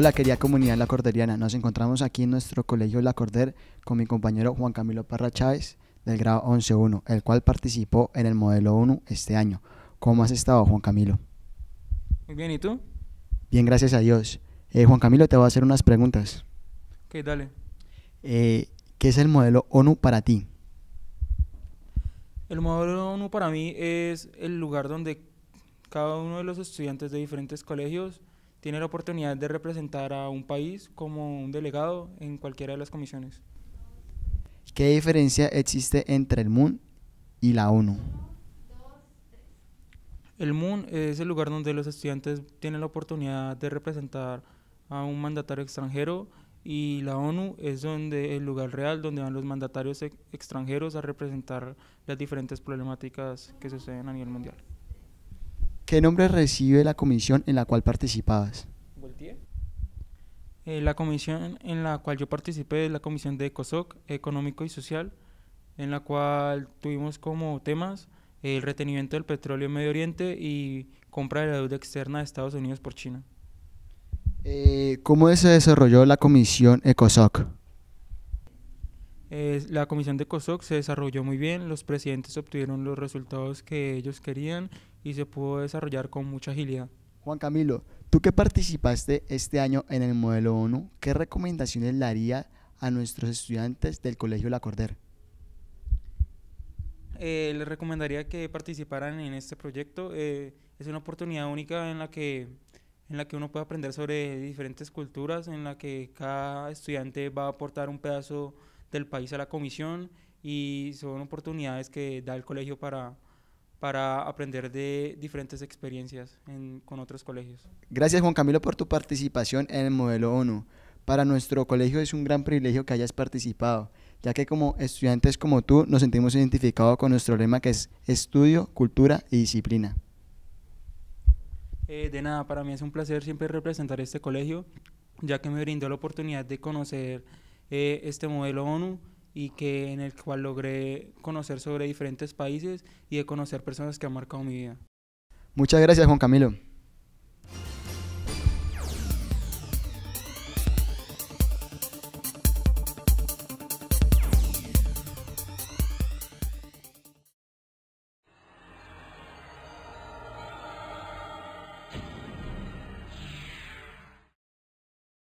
Hola, querida comunidad La Corderiana. Nos encontramos aquí en nuestro colegio La Corder con mi compañero Juan Camilo Parra Chávez del grado 11.1, el cual participó en el modelo ONU este año. ¿Cómo has estado, Juan Camilo? Muy bien, ¿y tú? Bien, gracias a Dios. Eh, Juan Camilo, te voy a hacer unas preguntas. Ok, dale. Eh, ¿Qué es el modelo ONU para ti? El modelo ONU para mí es el lugar donde cada uno de los estudiantes de diferentes colegios tiene la oportunidad de representar a un país como un delegado en cualquiera de las comisiones. ¿Qué diferencia existe entre el MUN y la ONU? El MUN es el lugar donde los estudiantes tienen la oportunidad de representar a un mandatario extranjero y la ONU es donde el lugar real donde van los mandatarios e-, extranjeros a representar las diferentes problemáticas que suceden a nivel mundial. ¿Qué nombre recibe la comisión en la cual participabas? Eh, la comisión en la cual yo participé es la comisión de ECOSOC, Económico y Social, en la cual tuvimos como temas el retenimiento del petróleo en Medio Oriente y compra de la deuda externa de Estados Unidos por China. Eh, ¿Cómo se desarrolló la comisión ECOSOC? Eh, la comisión de ECOSOC se desarrolló muy bien, los presidentes obtuvieron los resultados que ellos querían y se pudo desarrollar con mucha agilidad. Juan Camilo, tú que participaste este año en el modelo 1, ¿qué recomendaciones le haría a nuestros estudiantes del Colegio La Cordera? Eh, le les recomendaría que participaran en este proyecto. Eh, es una oportunidad única en la que en la que uno puede aprender sobre diferentes culturas, en la que cada estudiante va a aportar un pedazo del país a la comisión y son oportunidades que da el colegio para, para aprender de diferentes experiencias con otros colegios. Gracias Juan Camilo por tu participación en el modelo ONU. Para nuestro colegio es un gran privilegio que hayas participado, ya que como estudiantes como tú nos sentimos identificados con nuestro lema que es estudio, cultura y disciplina. Eh, de nada, para mí es un placer siempre representar este colegio, ya que me brindó la oportunidad de conocer eh, este modelo ONU y que en el cual logré conocer sobre diferentes países y de conocer personas que han marcado mi vida. Muchas gracias Juan Camilo.